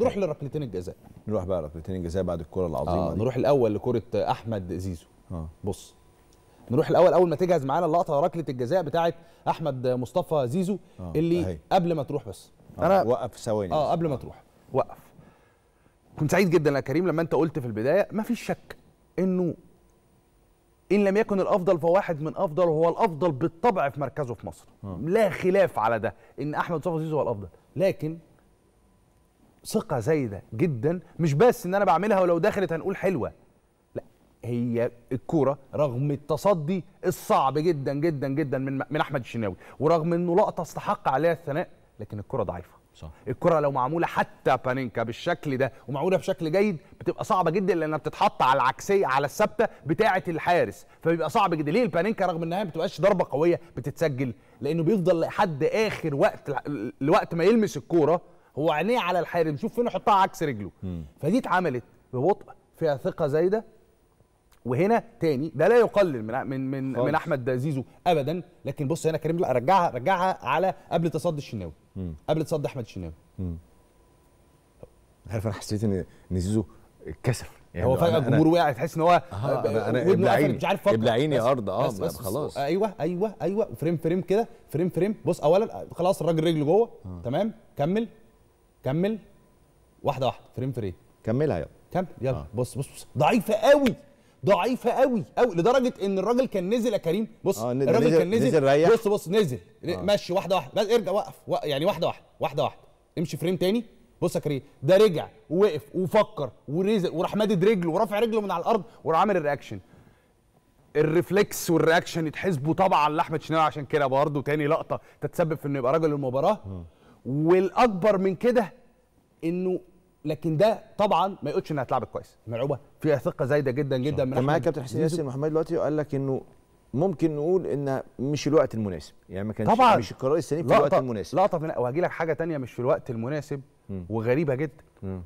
نروح لركلتين الجزاء نروح بقى ركلتين الجزاء بعد الكره العظيمه آه نروح الاول لكره احمد زيزو آه. بص نروح الاول اول ما تجهز معانا اللقطه ركله الجزاء بتاعه احمد مصطفى زيزو آه. اللي آه. قبل ما تروح بس آه. انا وقف ثواني اه قبل ما تروح وقف كنت سعيد جدا يا كريم لما انت قلت في البدايه ما فيش شك انه ان لم يكن الافضل فواحد من افضل وهو الافضل بالطبع في مركزه في مصر آه. لا خلاف على ده ان احمد مصطفى زيزو هو الافضل لكن ثقه زايده جدا مش بس ان انا بعملها ولو دخلت هنقول حلوه لا هي الكوره رغم التصدي الصعب جدا جدا جدا من من احمد الشناوي ورغم انه لقطه استحق عليها الثناء لكن الكره ضعيفه صح الكره لو معموله حتى بانينكا بالشكل ده ومعموله بشكل جيد بتبقى صعبه جدا لانها بتتحط على العكسيه على الثابته بتاعه الحارس فبيبقى صعب جدا ليه البانينكا رغم انها ما بتبقاش ضربه قويه بتتسجل لانه بيفضل لحد اخر وقت لوقت ما يلمس الكوره هو عينيه على الحارس شوف فين يحطها عكس رجله مم. فدي اتعملت ببطء فيها ثقه زايده وهنا تاني ده لا يقلل من من من, من احمد زيزو ابدا لكن بص هنا كريم لا رجعها رجعها على قبل تصدي الشناوي قبل تصدي احمد الشناوي عارف انا حسيت ان ان زيزو اتكسر يعني هو فجاه الجمهور وقع تحس ان هو انا ابن عيني مش عارف عيني ارض اه بس بس خلاص ايوه ايوه ايوه فريم فريم كده فريم فريم بص اولا خلاص الراجل رجله جوه آه. تمام كمل كمل واحده واحده فريم فريم كملها يلا كمل يلا آه. بص بص بص ضعيفه قوي ضعيفه قوي قوي لدرجه ان الراجل كان نزل يا كريم بص آه الراجل نزل كان نزل, نزل ريح. بص بص نزل آه. مشي واحده واحده بس ارجع وقف يعني واحده واحده واحده واحده امشي فريم تاني بص يا كريم ده رجع ووقف وفكر ورزق وراح مادد رجله ورافع رجله من على الارض وراح عامل الرياكشن الريفلكس والرياكشن يتحسبوا طبعا لاحمد شناوي عشان كده برضه تاني لقطه تتسبب في انه يبقى راجل المباراه م. والاكبر من كده انه لكن ده طبعا ما يقولش انها اتلعبت كويس ملعوبه فيها ثقه زايده جدا جدا من كان معايا كابتن حسين ياسر محمد دلوقتي وقال لك انه ممكن نقول ان مش الوقت المناسب يعني ما كانش طبعا يعني مش القرار السليم في الوقت المناسب لقطه وهجي لك حاجه ثانيه مش في الوقت المناسب م. وغريبه جدا م.